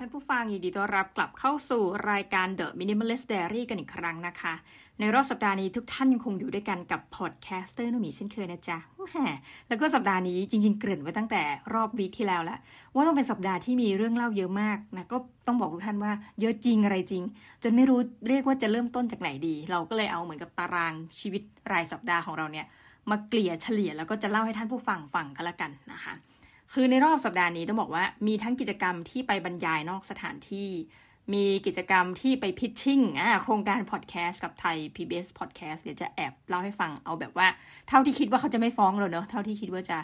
ท่านผู้ฟังยินดีต้อนรับกลับเข้าสู่รายการ The Minimalist Diary กันอีกครั้งนะคะ ในรอบสัปดาห์นี้ทุกท่านยังคงอยู่ด้วยกันกับพอดแคสเตอร์นุ่มีเช่นเคยนะจ๊ะ แล้วก็สัปดาห์นี้จริงๆเกริ่นไว้ตั้งแต่รอบวีคที่แล้วละว่าต้องเป็นสัปดาห์ที่มีเรื่องเล่าเยอะมากนะก็ต้องบอกทุกท่านว่าเยอะจริงอะไรจริง จนไม่รู้เรียกว่าจะเริ่มต้นจากไหนดี เราก็เลยเอาเหมือนกับตารางชีวิตรายสัปดาห์ของเราเนี่ย มาเกลี่ยเฉลี่ยแล้วก็จะเล่าให้ท่านผู้ฟังฟังกันละกันนะคะคือในรอบสัปดาห์นี้ต้องบอกว่ามีทั้งกิจกรรมที่ไปบรรยายนอกสถานที่ มีกิจกรรมที่ไปพิชชิ่งโครงการพอดแคสต์กับไทย PBS Podcast เดี๋ยวจะแอบเล่าให้ฟังเอาแบบว่า เท่าที่คิดว่าเขาจะไม่ฟ้องเราเนอะ เท่าที่คิดว่าจะ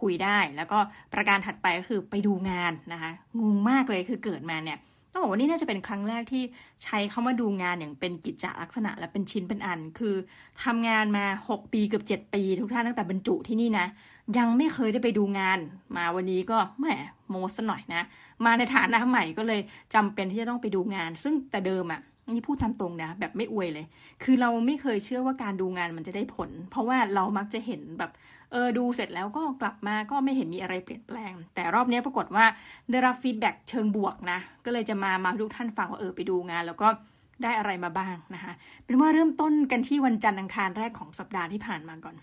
คุยได้ แล้วก็ประการถัดไปก็คือไปดูงานนะคะงงมากเลยคือเกิดมาเนี่ย้องบอกว่านี่น่าจะเป็นครั้งแรกที่ใช้เข้ามาดูงานอย่างเป็นกิจจลักษณะและเป็นชิ้นเป็นอัน คือ ทำงานมา 6 ปีเกือบ7ปีทุกท่านตั้งแต่บรรจุที่นี่นะ ยังไม่เคยได้ไปดูงานมาวันนี้ก็แหมโมสหน่อยนะ มาในฐานะใหม่ก็เลยจำเป็นที่จะต้องไปดูงาน ซึ่งแต่เดิมอะ่ะนี่พูดตามตรงนะ แบบไม่อวยเลย คือเราไม่เคยเชื่อว่าการดูงานมันจะได้ผล เพราะว่าเรามักจะเห็นแบบเออดูเสร็จแล้วก็กลับมาก็ไม่เห็นมีอะไรเปลี่ยนแปลง แต่รอบนี้ปรากฏว่าได้รับฟีดแบ็กเชิงบวกนะ ก็เลยจะมามาทุกท่านฟังว่าเออไปดูงานแล้วก็ได้อะไรมาบ้างนะคะเป็นว่าเริ่มต้นกันที่วันจันทร์อังคารแรกของสัปดาห์ที่ผ่านมาก่อน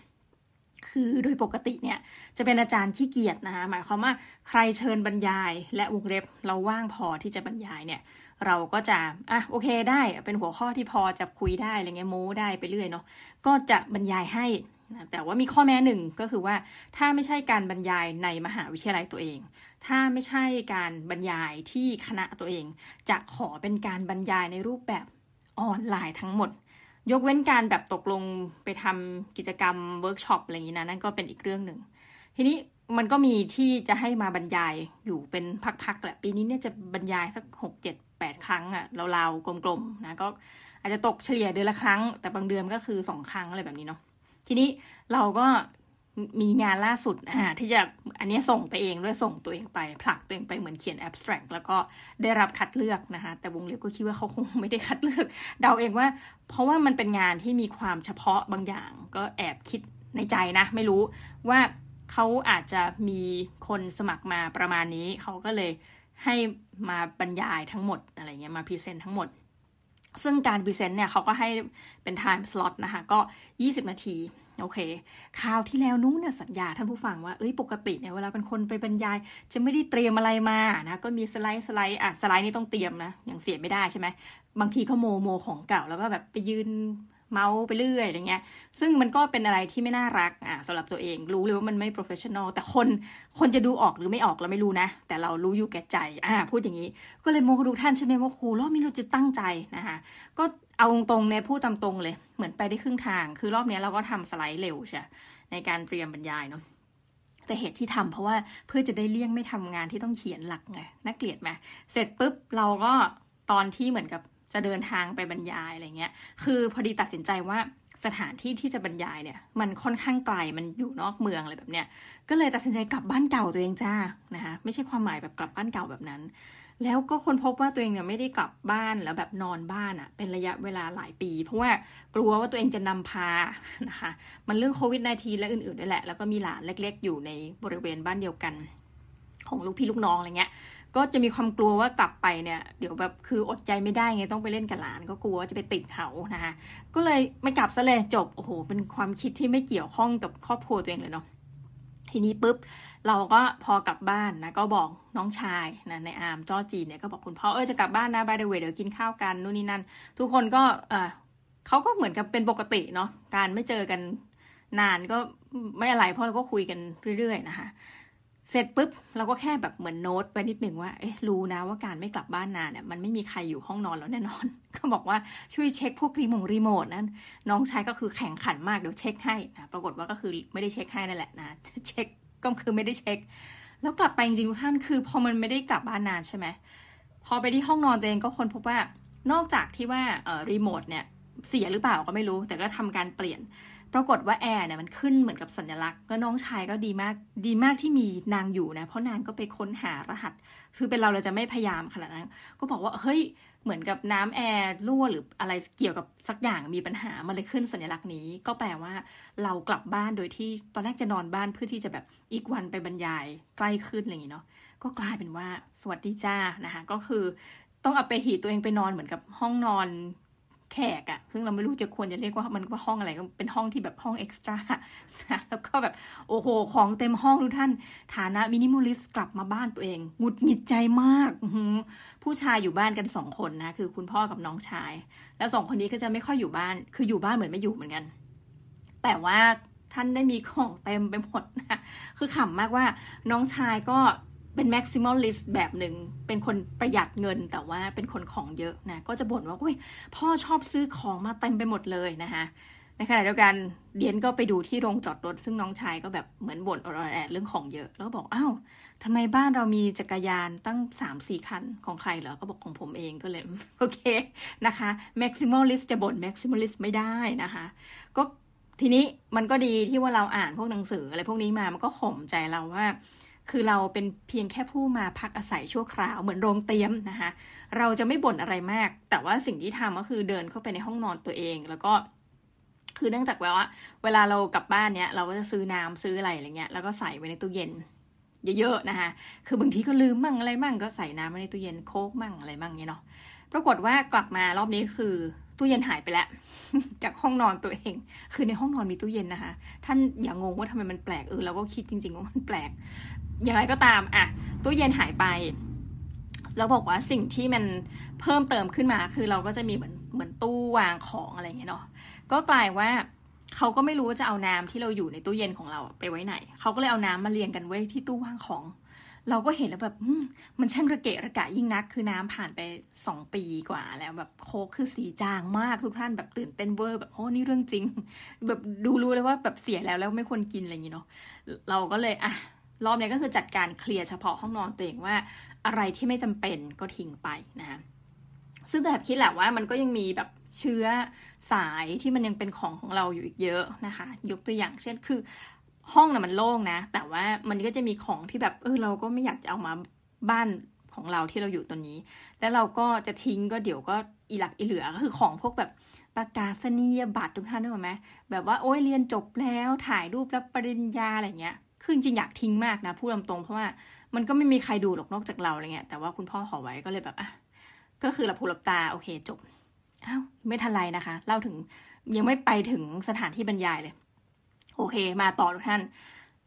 คือโดยปกติเนี่ย จะเป็นอาจารย์ขี้เกียจนะคะหมายความว่า ใครเชิญบรรยาย และวงเล็บเราว่างพอที่จะบรรยายเนี่ย เราก็จะอ่ะโอเคได้เป็นหัวข้อที่พอจะคุยได้อะไรเงี้ยโม้ได้ไปเรื่อยเนาะก็จะบรรยายให้นะแต่ว่ามีข้อแม้หนึ่งก็คือว่าถ้าไม่ใช่การบรรยายในมหาวิทยาลัยตัวเอง ถ้าไม่ใช่การบรรยายที่คณะตัวเอง จะขอเป็นการบรรยายในรูปแบบออนไลน์ทั้งหมด ยกเว้นการแบบตกลงไปทำกิจกรรมเวิร์กช็อปอะไรอย่างนี้นะนั่นก็เป็นอีกเรื่องหนึ่งทีนี้มันก็มีที่จะให้มาบรรยายอยู่เป็นพักๆแหละปีนี้เนี่ยจะบรรยายสักหกเจ็ดแปดครั้งอะราวๆกลมๆนะก็อาจจะตกเฉลี่ยเดือนละครั้งแต่บางเดือนก็คือสองครั้งอะไรแบบนี้เนาะทีนี้เราก็มีงานล่าสุดอ่าที่จะอันนี้ส่งไปเองด้วยส่งตัวเองไปผลักตัวเองไปเหมือนเขียนแอบสแตรกแล้วก็ได้รับคัดเลือกนะคะแต่วงเล็บก็คิดว่าเขาคงไม่ได้คัดเลือก เดาเองว่า เพราะว่ามันเป็นงานที่มีความเฉพาะบางอย่างก็แอบคิดในใจนะ ไม่รู้ว่าเขาอาจจะมีคนสมัครมาประมาณนี้เขาก็เลยให้มาบรรยายทั้งหมดอะไรเงี้ยมาพรีเซนต์ทั้งหมดซึ่งการพรีเซนต์เนี่ยเขาก็ให้เป็นไทม์สล็อตนะคะก็ 20 นาที โอเค คราวที่แล้วนู้นเนี่ยสัญญาท่านผู้ฟังว่าเอ้ยปกติเนี่ยเวลาเป็นคนไปบรรยาย จะไม่ได้เตรียมอะไรมานะก็มีสไลด์สไลด์อ่ะสไลด์นี่ต้องเตรียมนะอย่างเสียไม่ได้ใช่ไหมบางทีเขาโมโมของเก่า แล้วก็แบบไปยืนเมาส์ไปเรื่อยอะไรเงี้ย ซึ่งมันก็เป็นอะไรที่ไม่น่ารักอ่ะสำหรับตัวเองรู้เลยว่ามันไม่ professional แต่คนคนจะดูออกหรือไม่ออกเราไม่รู้นะ แต่เรารู้อยู่แก่ใจ อ่าพูดอย่างนี้ ก็เลยโมหดูท่านใช่ไหมว่าครูรอบนี้เราจะตั้งใจนะคะก็เอาตรงๆเนี่ยพูดตามตรงเลยเหมือนไปได้ครึ่งทาง คือรอบนี้เราก็ทำสไลด์เร็วใช่ในการเตรียมบรรยายเนาะแต่เหตุที่ทำ เพราะว่าเพื่อจะได้เลี่ยงไม่ทำงานที่ต้องเขียนหลักไงน่าเกลียดไหมเสร็จปุ๊บเราก็ตอนที่เหมือนกับจะเดินทางไปบรรยายอะไรเงี้ย คือพอดีตัดสินใจว่าสถานที่ที่จะบรรยายเนี่ย มันค่อนข้างไกลมันอยู่นอกเมืองอะไรแบบเนี้ยก็เลยตัดสินใจกลับบ้านเก่าตัวเองจ้านะคะไม่ใช่ความหมายแบบกลับบ้านเก่าแบบนั้น แล้วก็คนพบว่าตัวเองเนี่ยไม่ได้กลับบ้านแล้วแบบนอนบ้านอะ่ะเป็นระยะเวลาหลายปี เพราะว่ากลัวว่าตัวเองจะนำพา นะคะมันเรื่องโควิด -19 และอื่นๆด้วยแหละแล้วก็มีหลานเล็กๆ อยู่ในบริเวณบ้านเดียวกัน ของลูกพี่ลูกน้องอะไรเงี้ยก็จะมีความกลัวว่ากลับไปเนี่ยเดี๋ยวแบบคืออดใจไม่ได้ไงต้องไปเล่นกับหลาน ก็กลัวจะไปติดเขานะคะก็เลยไม่กลับซะเลยจบ โอ้โห เป็นความคิดที่ไม่เกี่ยวข้องกับครอบครัวตัวเองเลยเนาะทีนี้ปุ๊บ เราก็พอกลับบ้านนะก็บอกน้องชายนะในอาร์มจ้อจีนเนี่ยก็บอกคุณพ่อเออจะกลับบ้านนะบายเดเวเดี๋ยวกินข้าวกันนู่นนี่นั่นทุกคนก็เออเขาก็เหมือนกับเป็นปกติเนาะการไม่เจอกันนานก็ไม่อะไรเพราะเราก็คุยกันเรื่อยๆนะคะเสร็จปุ๊บเราก็แค่แบบเหมือนโน้ตไปนิดหนึ่งว่า เอ๊ะรู้นะว่าการไม่กลับบ้านนานเนี่ยมันไม่มีใครอยู่ห้องนอนแล้วแน่นอน ก็บอกว่าช่วยเช็ค พวกรีโมงรีโมทนั้นน้องชายก็คือแข่งขันมากเดี๋ยวเช็คให้นะปรากฏว่าก็คือไม่ได้เช็คให้นั่นแหละนะเช็คก็คือไม่ได้เช็ค แล้วกลับไปจริงๆทท่านคือพอมันไม่ได้กลับบ้านนานใช่ไหมพอไปที่ห้องนอนตัวเองก็คนพบว่านอกจากที่ว่าเอ่อรีโมทเนี่ย เสียหรือเปล่าก็ไม่รู้แต่ก็ทำการเปลี่ยนปรากฏว่าแอร์เนี่ยมันขึ้นเหมือนกับสัญลักษณ์ แล้วน้องชายก็ดีมาก ดีมากที่มีนางอยู่นะ เพราะนางก็ไปค้นหารหัส คือเป็นเราเราจะไม่พยายามขนาดนั้น ก็บอกว่า เฮ้ย เหมือนกับน้ำแอร์รั่วหรืออะไรเกี่ยวกับสักอย่างมีปัญหา มันเลยขึ้นสัญลักษณ์นี้ ก็แปลว่า เรากลับบ้านโดยที่ตอนแรกจะนอนบ้านเพื่อที่จะแบบอีกวันไปบรรยายใกล้ขึ้นอะไรอย่างนี้เนาะ ก็กลายเป็นว่า สวัสดีจ้านะคะก็คือ ต้องเอาไปหีตัวเองไปนอนเหมือนกับห้องนอนแขกอะซึ่งเราไม่รู้จะควรจะเรียกว่ามันว่าห้องอะไรก็เป็นห้องที่แบบห้องเอ็กซ์ตร้า แล้วก็แบบโอ้โห ของเต็มห้องทุกท่าน ฐานะมินิมอลิสกลับมาบ้านตัวเองหงุดหงิดใจมากผู้ชายอยู่บ้านกันสองคนนะคือคุณพ่อกับน้องชาย แล้วสองคนนี้ก็จะไม่ค่อยอยู่บ้าน คืออยู่บ้านเหมือนไม่อยู่เหมือนกัน แต่ว่าท่านได้มีของเต็มไปหมดนะคือขำมากว่าน้องชายก็เป็น maximalist แบบหนึ่ง เป็นคนประหยัดเงินแต่ว่าเป็นคนของเยอะนะ ก็จะบ่นว่าอุ้ยพ่อชอบซื้อของมาเต็มไปหมดเลยนะคะในขณะเดียวกัน เดียนก็ไปดูที่โรงจอดรถ ซึ่งน้องชายก็แบบเหมือนบ่นอดแอเรื่องของเยอะแล้วก็บอกอ้าวทำไมบ้านเรามีจักรยานตั้งสามสี่คันของใครเหรอ ก็บอกของผมเองก็เลย โอเคนะคะ maximalist จะบ่น maximalist ไม่ได้นะคะก็ทีนี้มันก็ดีที่ว่าเราอ่านพวกหนังสืออะไรพวกนี้มามันก็ข่มใจเราว่าคือเราเป็นเพียงแค่ผู้มาพักอาศัยชั่วคราวเหมือนโรงเตี๊ยมนะคะเราจะไม่บ่นอะไรมาก แต่ว่าสิ่งที่ทำก็คือเดินเข้าไปในห้องนอนตัวเอง แล้วก็คือเนื่องจากว่าเวลาเรากลับบ้านเนี้ยเราก็จะซื้อน้ำซื้ออะไรอะไรเงี้ย แล้วก็ใส่ไว้ในตู้เย็นเยอะๆนะคะ คือบางทีก็ลืมมั่งอะไร มั่งก็ใส่น้ำไว้ในตู้เย็นโค้กมั่งอะไรมั่งเนี้ยเนาะ ปรากฏว่ากลับมารอบนี้คือตู้เย็นหายไปแล้ว จากห้องนอนตัวเอง คือในห้องนอนมีตู้เย็นนะคะ ท่านอย่างงงว่าทำไมมันแปลก เออเราก็คิดจริงๆว่ามันแปลกอย่างไรก็ตามอะตู้เย็นหายไปเราบอกว่าสิ่งที่มันเพิ่มเติมขึ้นมา คือเราก็จะมีเหมือนเหมือนตู้วางของอะไรเงี้ยเนาะก็กลายว่าเขาก็ไม่รู้จะเอาน้ำที่เราอยู่ในตู้เย็นของเราไปไว้ไหน เขาก็เลยเอาน้ำมาเรียงกันไว้ที่ตู้วางของ เราก็เห็นแล้วแบบมันช่างระเกะระกะยิ่งนักคือน้ำผ่านไปสองปีกว่า แล้ว แบบโคกคือสีจางมากทุกท่านแบบตื่นเต้นเวอร์แบบโอ้นี่เรื่องจริง แบบดูรู้เลยว่าแบบเสียแล้ว แล้วไม่ควรกินอะไรอย่างงี้เนาะเราก็เลยอ่ะรอบนี้ก็คือจัดการเคลียร์เฉพาะห้องนอนตัวเองว่าอะไรที่ไม่จำเป็นก็ทิ้งไปนะคะซึ่งแอบบคิดแหละว่ามันก็ยังมีแบบเชื้อสายที่มันยังเป็นของของเราอยู่อีกเยอะนะคะ ยกตัวอย่างเช่นคือ ห้องนะ่ะมันโล่งนะ แต่ว่ามันก็จะมีของที่แบบเออเราก็ไม่อยากจะเอามาบ้านของเราที่เราอยู่ตอนนี้แล้วเราก็จะทิ้งก็เดี๋ยวก็อีหลักอีเหลือก็คือของพวกแบบประกาศนียบัตรทุกท่านได้ไหมแบบว่าโอ้ยเรียนจบแล้วถ่ายรูปรับปริญญาอะไรเงี้ยคือจริง อยากทิ้งมากนะ พูดตรงๆเพราะว่ามันก็ไม่มีใครดูหรอกนอกจากเราอะไรเงี้ย แต่ว่าคุณพ่อขอไว้ก็เลยแบบอ่ะก็คือหลับหูหลับตา โอเคจบอ้าวไม่ทันไรนะคะ เล่าถึงยังไม่ไปถึงสถานที่บรรยายเลย โอเค มาต่อทุกท่าน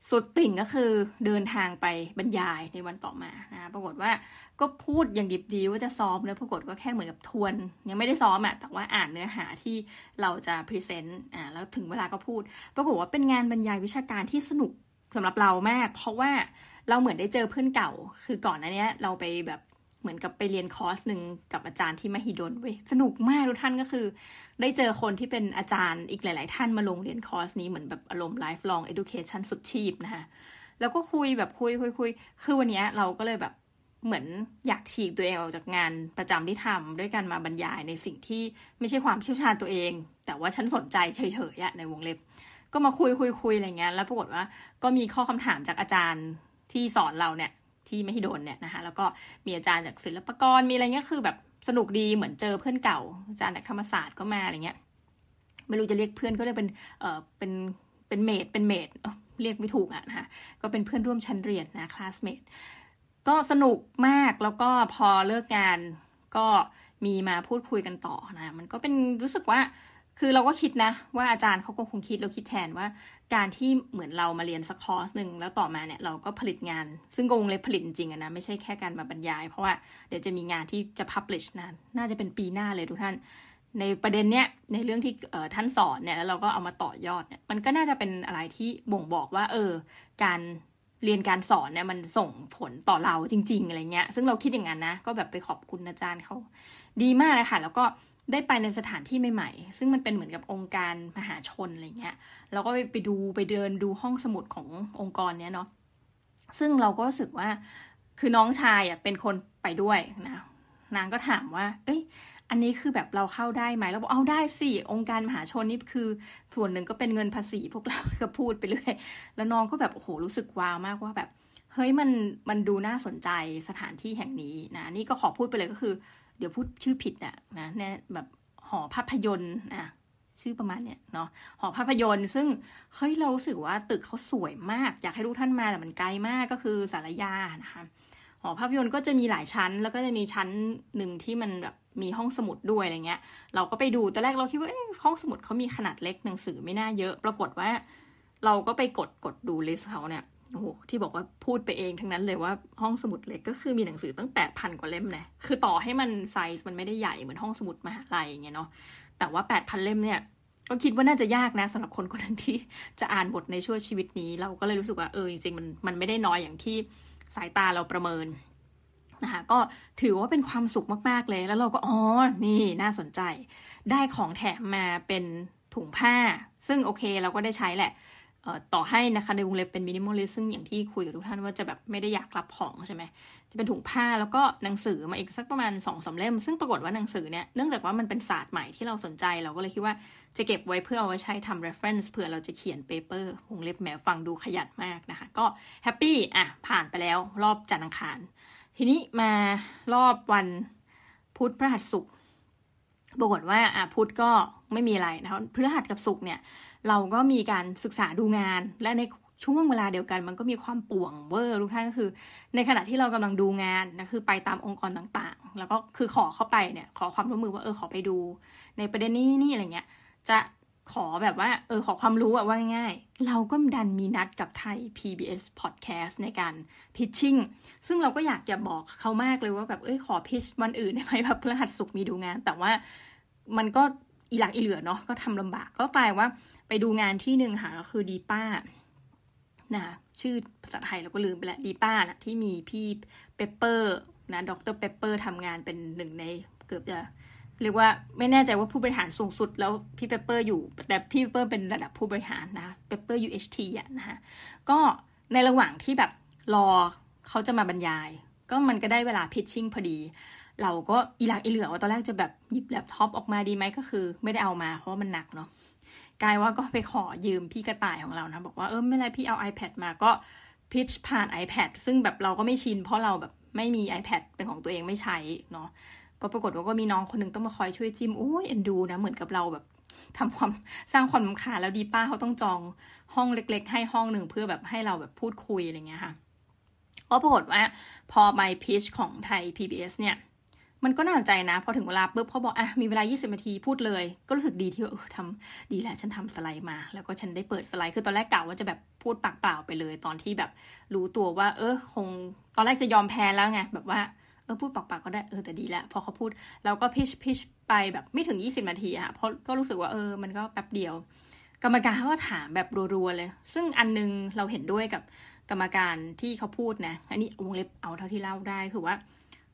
สุดติ่งก็คือเดินทางไปบรรยายในวันต่อมานะปรากฏว่าก็พูดอย่างดิบดีว่าจะซ้อมแล้วปรากฏก็แค่เหมือนกับทวน ยังไม่ได้ซ้อมอะแต่ว่าอ่านเนื้อหาที่เราจะพรีเซนต์อ่าแล้วถึงเวลาก็พูดปรากฏว่าเป็นงานบรรยายวิชาการที่สนุกสำหรับเรามากเพราะว่าเราเหมือนได้เจอเพื่อนเก่า คือก่อนอันเนี้ย เราไปแบบเหมือนกับไปเรียนคอร์สหนึ่งกับอาจารย์ที่มหิดลเว้ยสนุกมากทุกท่านก็คือได้เจอคนที่เป็นอาจารย์อีกหลาย ๆ ท่านมาลงเรียนคอร์สนี้เหมือนแบบอารมณ์ไลฟ์ลองเอดูเคชันสุดชีพนะคะแล้วก็คุยแบบคุยคุยคุยคือวันนี้เราก็เลยแบบเหมือนอยากฉีกตัวเองออกจากงานประจำที่ทำด้วยการมาบรรยายในสิ่งที่ไม่ใช่ความเชี่ยวชาญตัวเอง แต่ว่าฉันสนใจเฉยๆในวงเล็บก็มาคุยคุยคุยอะไรเงี้ย แล้วปรากฏว่าก็มีข้อคำถามจากอาจารย์ที่สอนเราเนี่ย ที่มหิดลเนี่ยนะคะแล้วก็มีอาจารย์จากศิลปกร มีอะไรเงี้ย คือแบบสนุกดีเหมือนเจอเพื่อนเก่าอาจารย์จากธรรมศาสตร์ก็มาอะไรเงี้ยไม่รู้จะเรียกเพื่อนก็เรียกเป็นเออเป็นเป็นเมดเป็นเมดเรียกไม่ถูกอ่ะนะคะก็เป็นเพื่อนร่วมชั้นเรียนนะคลาสเมดก็สนุกมากแล้วก็พอเลิกงานก็มีมาพูดคุยกันต่อนะ มันก็เป็นรู้สึกว่าคือเราก็คิดนะ ว่าอาจารย์เขาก็คงคิด เราคิดแทนว่าการที่เหมือนเรามาเรียนสักคอร์สหนึ่งแล้วต่อมาเนี่ย เราก็ผลิตงาน ซึ่งกงเลยผลิตจริงอะนะ ไม่ใช่แค่การมาบรรยาย เพราะว่าเดี๋ยวจะมีงานที่จะพับลิชนานน่าจะเป็นปีหน้าเลยทุกท่าน ในประเด็นเนี้ยในเรื่องที่ท่านสอนเนี่ยแล้วเราก็เอามาต่อยอดเนี่ย มันก็น่าจะเป็นอะไรที่บ่งบอกว่า เออ การเรียนการสอนเนี่ยมันส่งผลต่อเราจริง ๆอะไรเงี้ย ซึ่งเราคิดอย่างนั้นนะก็แบบไปขอบคุณอาจารย์เขา ดีมากเลยค่ะ แล้วก็ได้ไปในสถานที่ใหม่ๆ ซึ่งมันเป็นเหมือนกับองค์การมหาชนอะไรเงี้ยเราก็ไปดูไปเดินดูห้องสมุดขององค์กรเนี้ยเนาะ ซึ่งเราก็รู้สึกว่าคือน้องชายอ่ะเป็นคนไปด้วยนะนางก็ถามว่า เอ้ย อันนี้คือแบบเราเข้าได้ไหมเราบอกเอาได้สิองค์การมหาชนนี่คือ ส่วนหนึ่งก็เป็นเงินภาษี พวกเรา ก็พูดไปเรื่อยแล้วน้องก็แบบโอ้โหรู้สึกว้าวมากว่าแบบ เฮ้ยมันมันดูน่าสนใจสถานที่แห่งนี้นะนี่ก็ขอพูดไปเลยก็คือเดี๋ยวพูดชื่อผิดอ่ะนะเนี่ยแบบหอภาพยนตร์อ่ะชื่อประมาณเนี่ยเนาะหอภาพยนตร์ซึ่งเฮ้ยเรารู้สึกว่าตึกเขาสวยมากอยากให้ทุกท่านมาแต่มันไกลมากก็คือสารยานะคะหอภาพยนตร์ก็จะมีหลายชั้น แล้วก็จะมีชั้นหนึ่งที่มันแบบมีห้องสมุดด้วยอะไรเงี้ย เราก็ไปดูตอนแรกเราคิดว่าห้องสมุดเขามีขนาดเล็กหนังสือไม่น่าเยอะ ปรากฏว่า เราก็ไปกดกดดูลิสต์เขาเนี่ยโอ้ที่บอกว่าพูดไปเองทั้งนั้นเลยว่าห้องสมุดเล็กก็คือมีหนังสือตั้งแปดพันกว่าเล่มเลยคือต่อให้มันไซส์มันไม่ได้ใหญ่เหมือนห้องสมุดมหาลัยอย่างเงี้ยเนาะแต่ว่าแปดพันเล่มเนี่ย ก็คิดว่าน่าจะยากนะสำหรับคนคนนึงที่จะอ่านบทในช่วงชีวิตนี้ เราก็เลยรู้สึกว่าเออ จริงๆ มันมันไม่ได้น้อยอย่างที่สายตาเราประเมินนะคะก็ถือว่าเป็นความสุขมากๆเลย แล้วเราก็อ๋อนี่น่าสนใจ ได้ของแถมมาเป็นถุงผ้า ซึ่งโอเคเราก็ได้ใช้แหละต่อให้นะคะในวงเล็บเป็นมินิมอลลสซึ่งอย่างที่คุยกับทุกท่านว่าจะแบบไม่ได้อยากรับของใช่ไหมจะเป็นถุงผ้าแล้วก็หนังสือมาอีกสักประมาณสองสเล่ม ซึ่งปรากฏว่าหนังสือเนี่ย เนื่องจากว่ามันเป็นศาสตร์ใหม่ที่เราสนใจเราก็เลยคิดว่าจะเก็บไว้เพื่อเอาไว้ใช้ทำ reference เผื่อเราจะเขียน paper วงเล็บแหมฟังดูขยันมากนะคะ ก็แฮปปี้อ่ะผ่านไปแล้วรอบจันทร์อังคารทีนี้มารอบวันพุธพระหัสศุกร์ปรากฏว่าอ่ะพุธก็ไม่มีอะไรนะคะพฤหัสกับศุกร์เนี่ยเราก็มีการศึกษาดูงาน และในช่วงเวลาเดียวกันมันก็มีความป่วงเวอร์ทุกท่านก็คือ ในขณะที่เรากำลังดูงานนะคือไปตามองค์กรต่างๆ แล้วก็คือขอเข้าไปเนี่ยขอความร่วมมือว่าเออ ขอไปดู ในประเด็นนี้นี่อะไรเงี้ย จะขอแบบว่า เออ ขอความรู้อะว่าง่ายเราก็ดันมีนัดกับไทย PBS Podcast ในการ pitching ซึ่งเราก็อยากจะบอกเขามากเลยว่าแบบเอ้ยขอ pitch วันอื่นได้ไหมแบบพอหัดสุกมีดูงาน แต่ว่ามันก็อีหลักอีเหลือเนาะก็ทำลำบากก็กลายว่าไปดูงานที่หนึ่งค่ะก็คือดีป้านะชื่อภาษาไทยเราก็ลืมไปแล้วดีป้านะที่มีพี่เปเปอร์นะดรเปเปอร์ทำงานเป็นหนึ่งในเกือบจะเรียกว่าไม่แน่ใจว่าผู้บริหารสูงสุดแล้วพี่เปเปอร์อยู่ แต่พี่เปเปอร์เป็นระดับผู้บริหารนะเปเปอร์ UHT อ่ะนะคะก็ในระหว่างที่แบบรอเขาจะมาบรรยาย ก็มันก็ได้เวลาพิชชิ่งพอดี เราก็อีหลักอีเหลือว่าตอนแรกจะแบบหยิบแล็ปท็อปออกมาดีไหมก็คือ ไม่ได้เอามาเพราะว่ามันหนักเนาะกายว่าก็ไปขอยืมพี่กระต่ายของเรานะบอกว่าเออไม่ไรพี่เอา iPad มาก็พิชผ่าน iPad ซึ่งแบบเราก็ไม่ชิน เพราะเราแบบไม่มี iPad เป็นของตัวเองไม่ใช้เนาะก็ปรากฏว่าก็มีน้องคนหนึ่งต้องมาคอยช่วยจิ้มโอ้ยเอ็นดูนะเหมือนกับเราแบบทำความสร้างความขาแล้วดีป้าเขาต้องจองห้องเล็ก ๆ ให้ห้องหนึ่งเพื่อแบบให้เราแบบพูดคุยอะไรเงี้ยค่ะก็ปรากฏว่าพอไปพิชของไทย PBS เนี่ยมันก็น่าสนใจนะ พอถึงเวลาปุ๊บเขาบอกอ่ะมีเวลา 20 นาทีพูดเลย ก็รู้สึกดีที่ว่าเออทำดีแหละ ฉันทำสไลด์มา แล้วก็ฉันได้เปิดสไลด์คือตอนแรกกล่าวว่าจะแบบพูดปากเปล่าไปเลยตอนที่แบบรู้ตัวว่าเออคง ตอนแรกจะยอมแพ้แล้วไงแบบว่าเออพูดปากปาก็ได้เออ แต่ดีแล้วพอเขาพูดเราก็พิชพิชไปแบบไม่ถึง 20 นาทีอะเพราะก็รู้สึกว่าเออมันก็แป๊บเดียว กรรมการเขาก็ถามแบบรัวๆเลย ซึ่งอันนึงเราเห็นด้วยกับ กรรมการที่เขาพูดนะอันนี้วงเล็บเอาเท่าที่เล่าได้คือว่า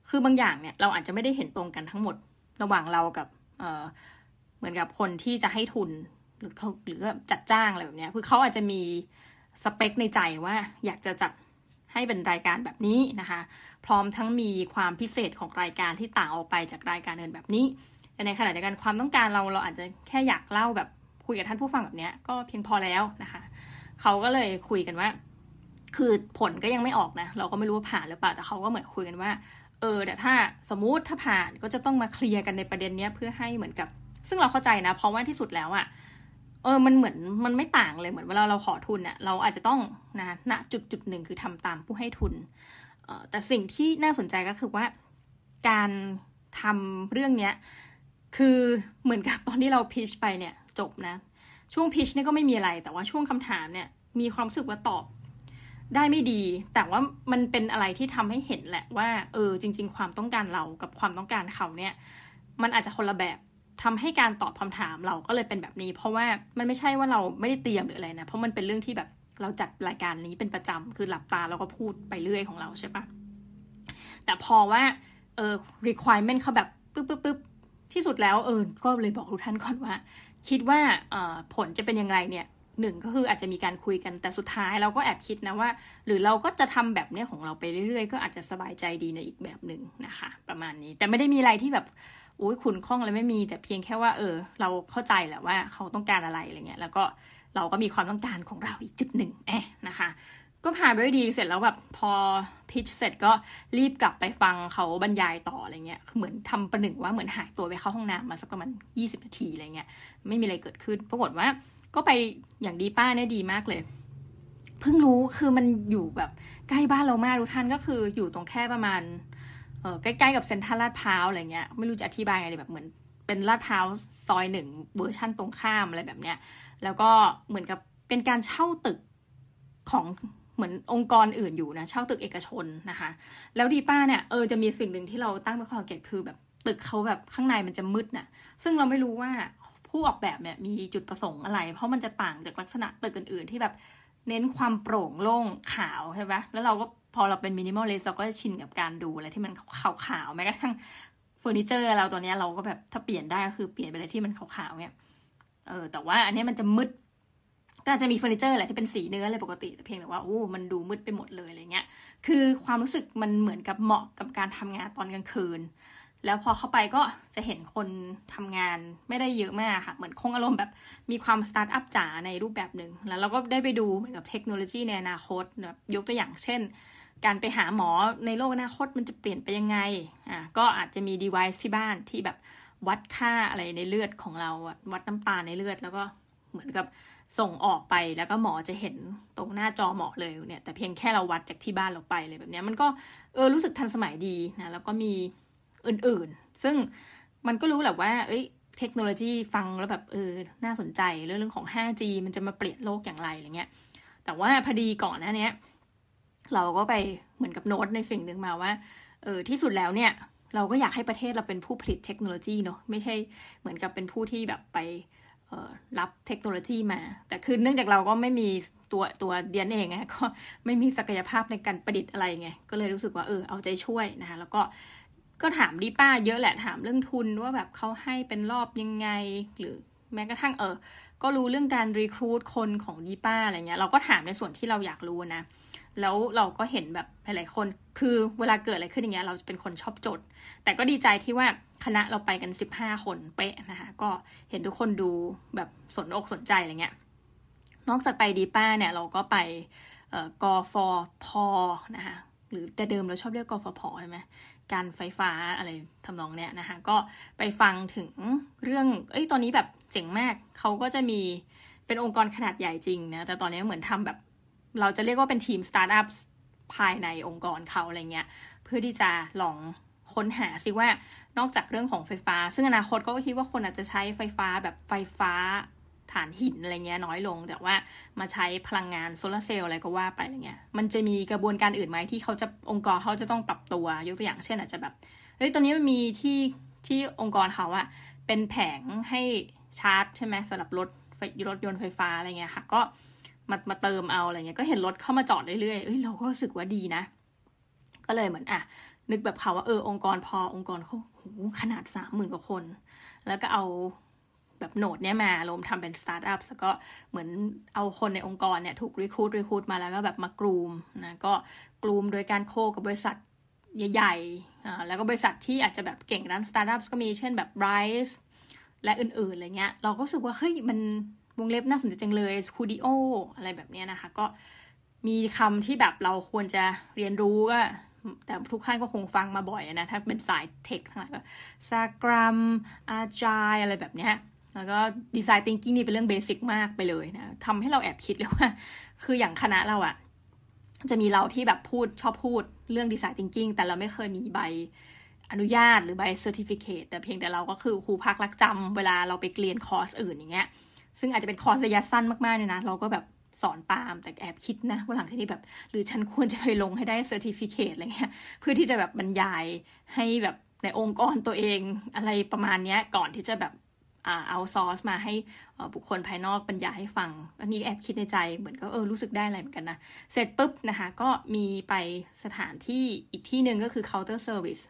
คือบางอย่างเนี่ยเราอาจจะไม่ได้เห็นตรงกันทั้งหมดระหว่างเรากับเเหมือนกับคนที่จะให้ทุนหรือเขาหรือจัดจ้างอะไรแบบนี้คือเขาอาจจะมีสเปคในใจว่า อยากจะจัดให้เป็นรายการแบบนี้นะคะ พร้อมทั้งมีความพิเศษของรายการที่ต่างออกไปจากรายการอื่นแบบนี้แต่ในขณะเดียวกันความต้องการเรา เราอาจจะแค่อยากเล่าแบบคุยกับท่านผู้ฟังแบบนี้ก็เพียงพอแล้วนะคะเขาก็เลยคุยกันว่า คือผลก็ยังไม่ออกนะ เราก็ไม่รู้ว่าผ่านหรือเปล่าแต่เขาก็เหมือนคุยกันว่าเออเ๋ย่ถ้าสมมุติถ้าผ่านก็จะต้องมาเคลียร์กันในประเด็นเนี้ยเพื่อให้เหมือนกับ ซึ่งเราเข้าใจนะเพราะว่าที่สุดแล้วอะ่ะเออมันเหมือนมันไม่ต่างเลยเหมือนเวลาเราขอทุนเนี่ยเราอาจจะต้องนะณจุดจุดหนึ่งคือทำตามผู้ให้ทุนแต่สิ่งที่น่าสนใจก็คือว่าการทำเรื่องเนี้ย คือเหมือนกับตอนที่เราพิชไปเนี่ยจบนะ ช่วงพิชเนี่ยก็ไม่มีอะไร แต่ว่าช่วงคำถามเนี่ยมีความรู้สึกว่าตอบได้ไม่ดี แต่ว่ามันเป็นอะไรที่ทำให้เห็นแหละว่า เออจริง ๆ ความต้องการเรากับความต้องการเขาเนี่ย มันอาจจะคนละแบบทำให้การตอบคำถามเราก็เลยเป็นแบบนี้ เพราะว่ามันไม่ใช่ว่าเราไม่ได้เตรียมหรืออะไรนะ เพราะมันเป็นเรื่องที่แบบเราจัดรายการนี้เป็นประจำคือหลับตาแล้วก็พูดไปเรื่อยของเราใช่ปะแต่พอว่าเออ requirement เขาแบบปึ๊บปึ๊บปึ๊บที่สุดแล้วเออก็เลยบอกทุกท่านก่อนว่า คิดว่าผลจะเป็นยังไงเนี่ยหนึ่งก็คืออาจจะมีการคุยกันแต่สุดท้ายเราก็แอบคิดนะว่า หรือเราก็จะทำแบบเนี้ยของเราไปเรื่อย ๆ ก็อาจจะสบายใจดีในอีกแบบหนึ่งนะคะ ประมาณนี้ แต่ไม่ได้มีอะไรที่แบบอุ้ยขุนข้องอะไรไม่มีแต่เพียงแค่ว่า เออเราเข้าใจแหละว่าเขาต้องการอะไรอะไรเงี้ย แล้วก็เราก็มีความต้องการของเราอีกจุดหนึ่งแอะนะคะ ก็ผ่านไปดีเสร็จแล้วแบบพอพิชเสร็จก็รีบกลับไปฟังเขาบรรยายต่ออะไรเงี้ยเหมือนทำประหนึ่งว่าเหมือนหายตัวไปเข้าห้องน้ำมาสักประมาณยี่สิบนาทีอะไรเงี้ยไม่มีอะไรเกิดขึ้นปรากฏว่าก็ไปอย่างดีป้าเนี่ยดีมากเลย เพิ่งรู้คือมันอยู่แบบ ใกล้บ้านเรามากทุกท่านก็คืออยู่ตรงแค่ประมาณ เออใกล้ๆกับเซ็นทรัลลาดพร้าวอะไรเงี้ยไม่รู้จะอธิบายไงเลยแบบ เหมือนเป็นลาดพร้าวซอยหนึ่ง เวอร์ชั่นตรงข้ามอะไรแบบเนี้ยแล้วก็เหมือนกับเป็นการเช่าตึกของเหมือนองค์กรอื่นอยู่นะ เช่าตึกเอกชนนะคะ แล้วดีป้าเนี่ยเออจะมีสิ่งหนึ่งที่เราตั้งเป็นข้อสังเกตคือแบบ ตึกเขาแบบข้างในมันจะมืดน่ะซึ่งเราไม่รู้ว่าผู้ออกแบบเนี่ยมีจุดประสงค์อะไร เพราะมันจะต่างจากลักษณะตึกอื่น ๆที่แบบเน้นความโปร่งโล่งขาวใช่ไหมแล้วเราก็พอเราเป็นมินิมอลเลสเราก็ชินกับการดูอะไรที่มันขาวๆ แม้กระทั่งเฟอร์นิเจอร์เราตัวนี้เราก็แบบถ้าเปลี่ยนได้ก็คือเปลี่ยนไปเลยที่มันขาวๆเนี่ยเออแต่ว่าอันนี้มันจะมืด ก็อาจจะมีเฟอร์นิเจอร์แหละที่เป็นสีเนื้อเลยปกติแต่เพียงแต่ว่าโอ้ มันดูมืดไปหมดเลยอะไรเงี้ย คือความรู้สึกมันเหมือนกับเหมาะกับการทำงานตอนกลางคืนแล้วพอเข้าไปก็จะเห็นคนทำงานไม่ได้เยอะมากค่ะ เหมือนคงอารมณ์แบบมีความสตาร์ทอัพจ๋าในรูปแบบหนึ่งแล้วเราก็ได้ไปดูเหมือนกับเทคโนโลยีในอนาคตแบบยกตัวอย่างเช่นการไปหาหมอในโลกอนาคตมันจะเปลี่ยนไปยังไง อ่ะก็อาจจะมี device ที่บ้านที่แบบวัดค่าอะไรในเลือดของเรา วัดน้ำตาในเลือด แล้วก็เหมือนกับส่งออกไปแล้วก็หมอจะเห็นตรงหน้าจอหมอเลยเนี่ย แต่เพียงแค่เราวัดจากที่บ้านเราไปเลยแบบนี้มันก็เออรู้สึกทันสมัยดีนะ แล้วก็มีอื่นๆซึ่งมันก็รู้แหละว่าเอ้ย เทคโนโลยีฟังแล้วแบบเออ น่าสนใจเรื่องเรื่องของ 5G มันจะมาเปลี่ยนโลกอย่างไรอะไรเงี้ย แต่ว่าพอดีก่อนหน้านี้เราก็ไปเหมือนกับโน้ตในสิ่งหนึ่งมาว่า เออที่สุดแล้วเนี่ย เราก็อยากให้ประเทศเราเป็นผู้ผลิตเทคโนโลยีเนาะ ไม่ใช่เหมือนกับเป็นผู้ที่แบบไปรับเทคโนโลยีมา แต่คือเนื่องจากเราก็ไม่มีตัวตัวเดียนเองไง ก็ไม่มีศักยภาพในการประดิษฐ์อะไรไง ก็เลยรู้สึกว่า เออ เอาใจช่วยนะคะ แล้วก็ก็ถามดีป้าเยอะแหละ ถามเรื่องทุนว่าแบบเขาให้เป็นรอบยังไง หรือแม้กระทั่งเออก็รู้เรื่องการรีคูดคนของดีป้าอะไรเงี้ยเราก็ถามในส่วนที่เราอยากรู้นะ แล้วเราก็เห็นแบบหลายๆคน คือเวลาเกิดอะไรขึ้นอย่างเงี้ยเราจะเป็นคนชอบจด แต่ก็ดีใจที่ว่าคณะเราไปกันสิบห้าคนเป๊ะนะคะก็เห็นทุกคนดูแบบ สนอกสนใจอะไรเงี้ยนอกจากไปดีป้าเนี่ยเราก็ไปกอฟอพอนะคะหรือแต่เดิมเราชอบเรียกกอฟอพอใช่ไหมการไฟฟ้าอะไรทำนองเนี้ยนะคะก็ไปฟังถึงเรื่องเอ้ยตอนนี้แบบเจ๋งมาก เขาก็จะมีเป็นองค์กรขนาดใหญ่จริงนะแต่ตอนนี้เหมือนทำแบบ เราจะเรียกว่าเป็นทีมสตาร์ทอัพภายในองค์กรเขาอะไรเงี้ยเพื่อที่จะลองค้นหาซิว่านอกจากเรื่องของไฟฟ้าซึ่งอนาคตก็คิดว่าคนอาจจะใช้ไฟฟ้าแบบไฟฟ้าฐานหินอะไรเงี้ยน้อยลง แต่ว่ามาใช้พลังงานโซลาเซลล์อะไรก็ว่าไปอะไรเงี้ย มันจะมีกระบวนการอื่นไหม ที่เขาจะองค์กรเขาจะต้องปรับตัว ยกตัวอย่างเช่นอาจจะแบบเฮ้ยตอนนี้มันมีที่ที่องค์กรเขาอะเป็นแผงให้ชาร์จใช่ไหมสำหรับรถรถยนต์ไฟฟ้าอะไรเงี้ยค่ะ ก็มามาเติมเอาอะไรเงี้ย ก็เห็นรถเข้ามาจอดเรื่อยๆเอ้ยเราก็รู้สึกว่าดีนะ ก็เลยเหมือนอ่ะนึกแบบเขาว่าเออองค์กรพอองค์กรเขาโหขนาดสามหมื่นกว่าคน แล้วก็เอาแบบโหนดเนี่ยมารวมทำเป็นสตาร์ทอัพแล้วก็เหมือนเอาคนในองค์กรเนี่ยถูกรีคูดรีคูดมาแล้วก็แบบมากรูมนะ ก็กรูมโดยการโคกับบริษัทใหญ่ๆ แล้วก็บริษัทที่อาจจะแบบเก่งด้านสตาร์ทอัพก็มีเช่นแบบ r i ส e และอื่นๆอะไรเงี้ยเราก็รู้สึกว่า เฮ้ย มันวงเล็บน่าสนใจจังเลยสคูดิโออะไรแบบเนี้ยนะคะ ก็มีคำที่แบบเราควรจะเรียนรู้ก็แต่ทุกท่านก็คงฟังมาบ่อยนะ ถ้าเป็นสายเทคทั้งหลายก็สกรัมอาจายอะไรแบบเนี้ยแล้วก็ดีไซน์ทิงกิ้งนี่เป็นเรื่องเบสิกมากไปเลยนะ ทำให้เราแอบคิดเลยว่า คืออย่างคณะเราอะจะมีเราที่แบบพูดชอบพูดเรื่องดีไซน์ทิงกิ้งแต่เราไม่เคยมีใบอนุญาตหรือใบเซอร์ติฟิเคตแต่เพียงแต่เราก็คือครูพักรักจำ เวลาเราไปเรียนคอร์สอื่นอย่างเงี้ย ซึ่งอาจจะเป็นคอร์สระยะสั้นมาก ๆ เลยนะ เราก็แบบสอนตามแต่แอบคิดนะ ว่าหลังจากนี้แบบ หรือฉันควรจะไปลงให้ได้เซอร์ติฟิเคตอะไรเงี้ย เพื่อที่จะแบบบรรยายให้แบบในองค์กรตัวเองอะไรประมาณเนี้ย ก่อนที่จะแบบเอาซอร์สมาให้บุคคลภายนอกบรรยายให้ฟัง อันนี้แอบคิดในใจเหมือนก็เออรู้สึกได้อะไรเหมือนกันนะ เสร็จปุ๊บนะคะก็มีไปสถานที่อีกที่หนึ่งก็คือ counter service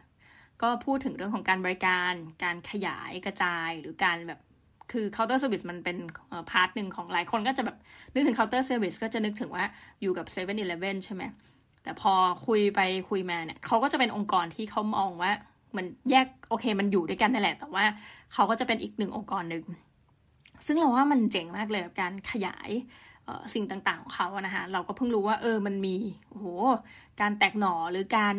ก็พูดถึงเรื่องของการบริการ การขยายกระจายหรือการแบบคือ counter service มันเป็นพาร์ทหนึ่งของหลายคนก็จะแบบ นึกถึง counter service ก็จะนึกถึงว่าอยู่กับ7 e เ e ่ e อใช่ไหมแต่พอคุยไปคุยมาเนี่ยเขาก็จะเป็นองค์กรที่เขามองว่าเหมือนแยกโอเคมันอยู่ด้วยกันนั่นแหละ แต่ว่าเขาก็จะเป็นอีกหนึ่งองค์กรหนึ่ง ซึ่งเราว่ามันเจ๋งมากเลยกับการขยายสิ่งต่างๆ ของเขาอะนะคะเราก็เพิ่งรู้ว่าเออ มันมีโอ้โหการแตกหน่อหรือการ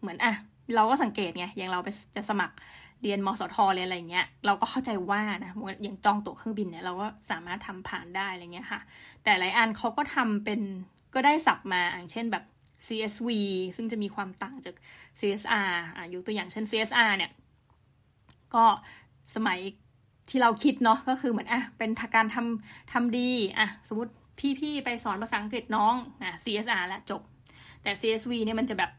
เหมือนอะเราก็สังเกตไง อย่างเราไปจะสมัครเรียนมสทเรียนอะไรเงี้ย เราก็เข้าใจว่านะ อย่างจองตั๋วเครื่องบินเนี่ยเราก็สามารถทำผ่านได้อะไรเงี้ยค่ะ แต่หลายอันเขาก็ทำเป็นก็ได้สับมา อย่างเช่นแบบ CSV ซึ่งจะมีความต่างจาก CSR อ่ะยกตัวอย่างเช่น CSR เนี่ย ก็สมัยที่เราคิดเนาะ ก็คือเหมือนอ่ะ เป็นการทำทำดี อ่ะ สมมติพี่ๆ ไปสอนภาษาอังกฤษน้อง อ่ะ CSR แล้วจบ แต่ CSV เนี่ย มันจะแบบ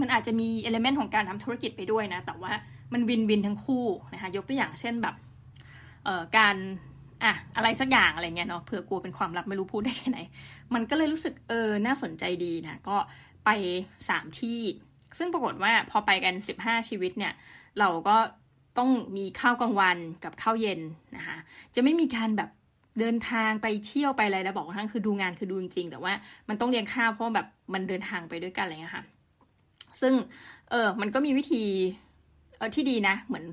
มันอาจจะมีเอลเมนต์ของการทำธุรกิจไปด้วยนะ แต่ว่ามันวินวินทั้งคู่นะคะ ยกตัวอย่างเช่นแบบการอะอะไรสักอย่างอะไรเงี้ยเนาะเผื่อกลัวเป็นความลับไม่รู้พูดได้แค่ไหนมันก็เลยรู้สึกเออน่าสนใจดีนะก็ไปสามที่ ซึ่งปรากฏว่าพอไปกันสิบห้าชีวิตเนี่ย เราก็ต้องมีข้าวกลางวันกับข้าวเย็นนะคะจะไม่มีการแบบเดินทางไปเที่ยวไปอะไรแ้ะบอกทั้งคือดูงานคือดูจริง ๆ แต่ว่ามันต้องเลี้ยงข้าวเพราะแบบมันเดินทางไปด้วยกันอะไรเงี้ยค่ะซึ่งเออมันก็มีวิธีที่ดีนะ เหมือน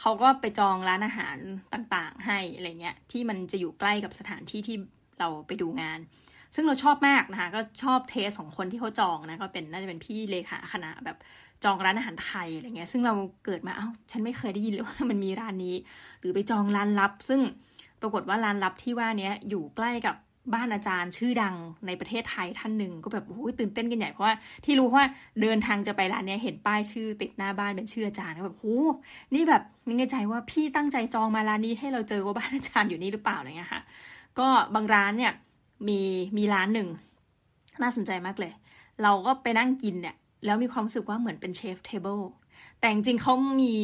เขาก็ไปจองร้านอาหารต่างๆ ให้อะไรเงี้ยที่มันจะอยู่ใกล้กับสถานที่ที่เราไปดูงาน ซึ่งเราชอบมากนะคะก็ชอบเทสของคนที่เขาจองนะก็เป็นน่าจะเป็นพี่เลขาคณะแบบจองร้านอาหารไทยอะไรเงี้ยซึ่งเราเกิดมาเอา้าฉันไม่เคยได้ยินเลยว่ามันมีร้านนี้หรือไปจองร้านลับ ซึ่งปรากฏว่าร้านลับที่ว่านี้อยู่ใกล้กับบ้านอาจารย์ชื่อดังในประเทศไทยท่านหนึ่งก็แบบโอ้ยตื่นเต้นกันใหญ่ เพราะว่า ที่รู้ว่าเดินทางจะไปร้านนี้เห็นป้ายชื่อติดหน้าบ้านเป็นชื่ออาจารย์ก็แบบโอ้นี่แบบนีกในใจว่าพี่ตั้งใจจองมาร้านนี้ให้เราเจอว่าบ้านอาจารย์อยู่นี่หรือเปล่าอะไรเงี้ยค่ะก็บางร้านเนี่ยมีมีร้านหนึ่งน่าสนใจมากเลย เราก็ไปนั่งกินเนี่ยแล้วมีความรู้สึกว่าเหมือนเป็นเชฟเทเบิลแต่จริงเขามี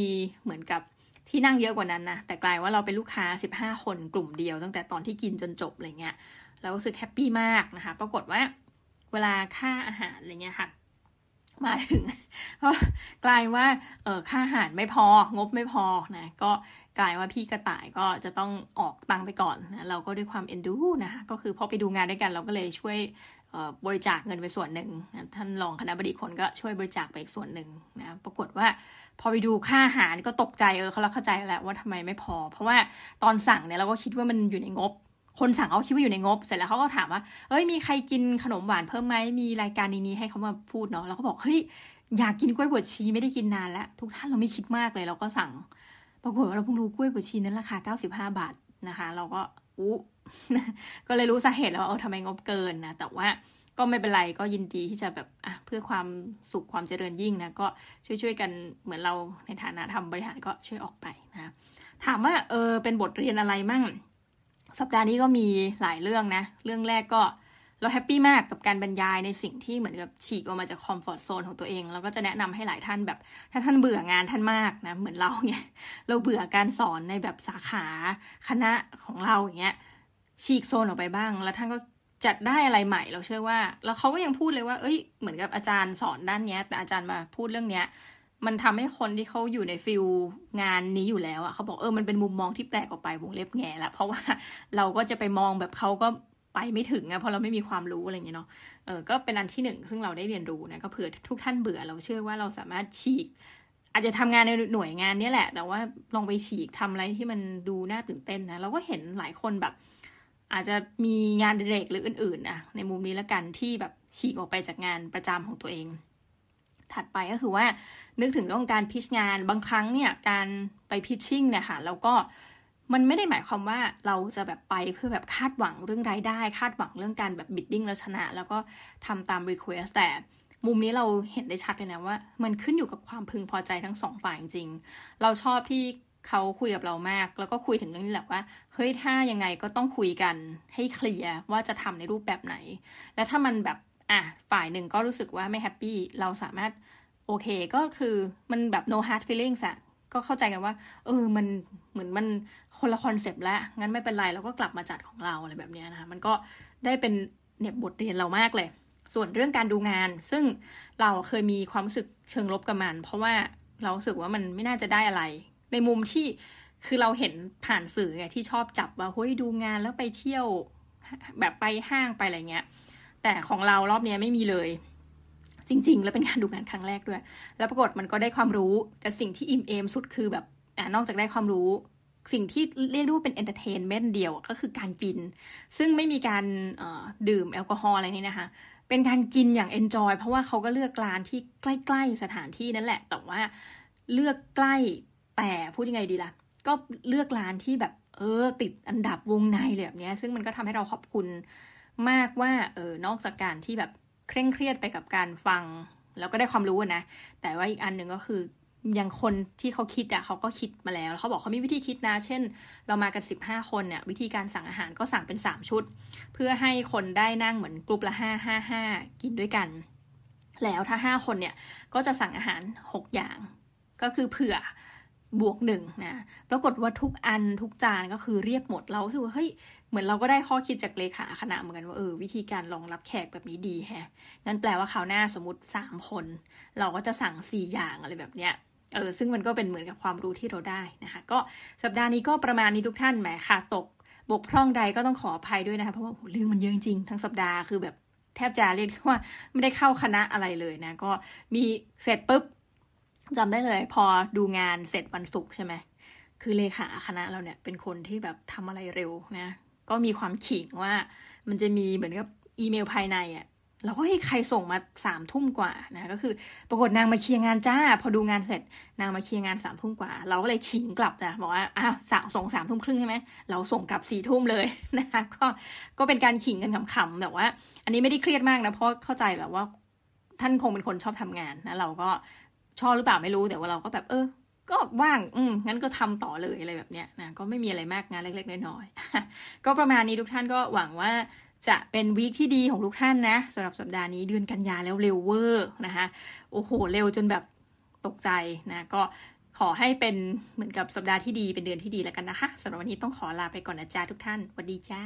เหมือนกับที่นั่งเยอะกว่านั้นนะแต่กลายว่าเราเป็นลูกค้า15คนกลุ่มเดียว ตั้งแต่ตอนที่กินจนจบอะไรเงี้ยแล้วรู้สึกแฮปปี้มากนะคะ ปรากฏว่าเวลาค่าอาหารอะไรเงี้ยค่ะมาถึงก็กลายว่าเออค่าอาหารไม่พอ งบไม่พอนะก็กลายว่าพี่กระต่ายก็จะต้องออกตังไปก่อนนะเราก็ด้วยความเอ็นดูนะคะก็คือพอไปดูงานด้วยกันเราก็เลยช่วยบริจาคเงินไปส่วนหนึ่งนะท่านรองคณะบดีคนก็ช่วยบริจาคไปอีกส่วนหนึ่งนะปรากฏว่า พอไปดูค่าอาหารก็ตกใจเออเขาเข้าใจแล้วว่าทำไมไม่พอ เพราะว่าตอนสั่งเนี่ยเราก็คิดว่ามันอยู่ในงบคนสั่งเอาคิดว่าอยู่ในงบเสร็จแล้วเขาก็ถามว่าเอ้ย มีใครกินขนมหวานเพิ่มไหมมีรายการนี้ให้เขามาพูดเนาะเราก็บอก เฮ้ย อยากกินกล้วยบวชชีไม่ได้กินนานแล้ว ทุกท่านเราไม่คิดมากเลย เราก็สั่งปรากฏว่าเราเพิ่งรู้กล้วยบวชชีนั้นราคา 95 บาทนะคะ เราก็อู้ก็เลยรู้สาเหตุแล้วว่าเออทำไมงบเกินนะแต่ว่าก็ไม่เป็นไรก็ยินดีที่จะแบบอ่ะเพื่อความสุขความเจริญยิ่งนะก็ช่วยๆกันเหมือนเราในฐานะทำบริหารก็ช่วยออกไปนะถามว่าเออเป็นบทเรียนอะไรมั่งสัปดาห์นี้ก็มีหลายเรื่องนะ เรื่องแรกก็เราแฮปปี้มากกับการบรรยายในสิ่งที่เหมือนกับฉีกออกมาจากคอมฟอร์ทโซนของตัวเองแล้วก็จะแนะนำให้หลายท่านแบบถ้าท่านเบื่องานท่านมากนะ เหมือนเราเนี่ยเราเบื่อการสอนในแบบสาขาคณะของเราอย่างเงี้ยฉีกโซนออกไปบ้าง แล้วท่านก็จัดได้อะไรใหม่เราเชื่อว่าแล้วเขาก็ยังพูดเลยว่าเอ้ยเหมือนกับอาจารย์สอนด้านเนี้ยแต่อาจารย์มาพูดเรื่องเนี้ยมันทำให้คนที่เขาอยู่ในฟิลงานนี้อยู่แล้วอะเขาบอกเออมันเป็นมุมมองที่แปลกออกไปวงเล็บแง่ละเพราะว่าเราก็จะไปมองแบบเขาก็ไปไม่ถึงอะเพราะเราไม่มีความรู้อะไรเงี้ยเนาะเออก็เป็นอันที่หนึ่งซึ่งเราได้เรียนรู้นะก็เผื่อทุกท่านเบื่อ เราเชื่อว่าเราสามารถฉีก อาจจะทำงานในหน่วยงานนี้แหละ แต่ว่าลองไปฉีกทำอะไรที่มันดูน่าตื่นเต้นนะเราก็เห็นหลายคนแบบ อาจจะมีงานเด็กหรืออื่นๆอะในมุมนี้ละกันที่แบบฉีกออกไปจากงานประจำของตัวเองถัดไปก็คือว่านึกถึงเรื่องการพิชงานบางครั้งเนี่ยการไปพิชชิ่งเนี่ยค่ะแล้วก็มันไม่ได้หมายความว่าเราจะแบบไปเพื่อแบบคาดหวังเรื่องรายได้ คาดหวังเรื่องการแบบบิดดิ้งแล้วชนะแล้วก็ทำตามรีเควสแต่มุมนี้เราเห็นได้ชัดเลยนะว่า มันขึ้นอยู่กับความพึงพอใจทั้งสองฝ่ายจริงเราชอบที่เขาคุยกับเรามาก แล้วก็คุยถึงเรื่องนี้แหละว่าเฮ้ยถ้ายังไงก็ต้องคุยกันให้เคลียร์ว่าจะทำในรูปแบบไหน และถ้ามันแบบอ่ะฝ่ายหนึ่งก็รู้สึกว่าไม่แฮปปี้ เราสามารถโอเคก็คือมันแบบ no hard feelings อะก็เข้าใจกันว่า เออมันเหมือนมันคนละคอนเซปต์แล้ว งั้นไม่เป็นไรเราก็กลับมาจัดของเราอะไรแบบนี้นะคะมันก็ได้เป็นเนี่ยบทเรียนเรามากเลย ส่วนเรื่องการดูงาน ซึ่งเราเคยมีความรู้สึกเชิงลบกับมัน เพราะว่าเราสึกว่ามันไม่น่าจะได้อะไร ในมุมที่คือเราเห็นผ่านสื่อไงที่ชอบจับว่าเฮ้ยดูงานแล้วไปเที่ยวแบบไปห้างไปอะไรเงี้ยแต่ของเรารอบนี้ไม่มีเลย จริงๆ แล้วเป็นการดูงานครั้งแรกด้วย แล้วปรากฏมันก็ได้ความรู้แต่สิ่งที่อิ่มเอมสุดคือแบบอนอกจากได้ความรู้ สิ่งที่เรียกได้ว่าเป็นเอนเตอร์เทนเมนต์เดียวก็คือการกิน ซึ่งไม่มีการดื่มแอลกอฮอล์อะไรนี่นะคะ เป็นการกินอย่างเอนจอยเพราะว่าเขาก็เลือกร้านที่ใกล้ๆสถานที่นั่นแหละ แต่ว่าเลือกใกล้แต่พูดยังไงดีละ่ะ ก็เลือกร้านที่แบบเออ ติดอันดับวงในเลยแบบนี้ซึ่งมันก็ทำให้เราขอบคุณมากว่าเออ นอกจากการที่แบบเคร่งเครียดไปกับการฟังแล้วก็ได้ความรู้นะ แต่ว่าอีกอันหนึ่งก็คืออย่างคนที่เขาคิดอ่ะเขาก็คิดมาแล้ว เขาบอกเขามีวิธีคิดนะ เช่นเรามากัน 15 คนเนี่ย วิธีการสั่งอาหารก็สั่งเป็น 3 ชุด เพื่อให้คนได้นั่งเหมือนกลุ่มละ5 5 5กินด้วยกัน แล้วถ้า5คนเนี่ยก็จะสั่งอาหาร 6 อย่าง ก็คือเผื่อบวกหนึ่งนะ ปรากฏว่าทุกอันทุกจานก็คือเรียบหมด เราสึกว่าเฮ้ย เหมือนเราก็ได้ข้อคิดจากเลขา คณะเหมือนกันว่าเออวิธีการรองรับแขกแบบนี้ดีแฮะ งั้นแปลว่าคราวหน้าสมมติสามคน เราก็จะสั่งสี่อย่างอะไรแบบเนี้ยเออซึ่งมันก็เป็นเหมือนกับความรู้ที่เราได้นะคะ ก็สัปดาห์นี้ก็ประมาณนี้ทุกท่านแหมค่ะตกบกพร่องใดก็ต้องขออภัยด้วยนะคะเพราะว่าเรื่องมันเยอะจริงทั้งสัปดาห์คือแบบแทบจะเรียกว่าไม่ได้เข้าคณะอะไรเลยนะก็มีเสร็จปุ๊บจำได้เลยพอดูงานเสร็จวันศุกร์ใช่ไหม คือเลขาคณะเราเนี่ยเป็นคนที่แบบทำอะไรเร็วนะก็มีความขิงว่า มันจะมีเหมือนกับอีเมลภายในอะ่ะเราก็ให้ใครส่งมาสามทุ่มกว่านะก็คือปรากฏนางมาเคลียร์งานจ้า พอดูงานเสร็จนางมาเคลียร์งานสามทุ่มกว่า เราก็เลยขิงกลับนะ บอกว่าอ้าวสส่งสามทุ่มครึ่งใช่ไหม เราส่งกลับสี่ทุ่มเลยนะคะก็ก็เป็นการขิงกันขำๆแต่ว่า อันนี้ไม่ได้เครียดมากนะเพราะเข้าใจแบบว่าท่านคงเป็นคนชอบทำงานนะเราก็ชอบหรือเปล่าไม่รู้แต่ว่าเราก็แบบเออ ก็ว่าง อืม งั้นก็ทำต่อเลยอะไรแบบเนี้ยนะ ก็ไม่มีอะไรมากงานเล็ก ๆน้อยๆก็ประมาณนี้ทุกท่านก็หวังว่าจะเป็นวีคที่ดีของทุกท่านนะสำหรับสัปดาห์นี้เดือนกันยาแล้วเร็วเวอร์นะคะโอ้โห เร็วจนแบบตกใจนะ ก็ขอให้เป็นเหมือนกับสัปดาห์ที่ดีเป็นเดือนที่ดีแล้วกันนะคะสำหรับวันนี้ต้องขอลาไปก่อนนะจ้าทุกท่านสวัสดีจ้า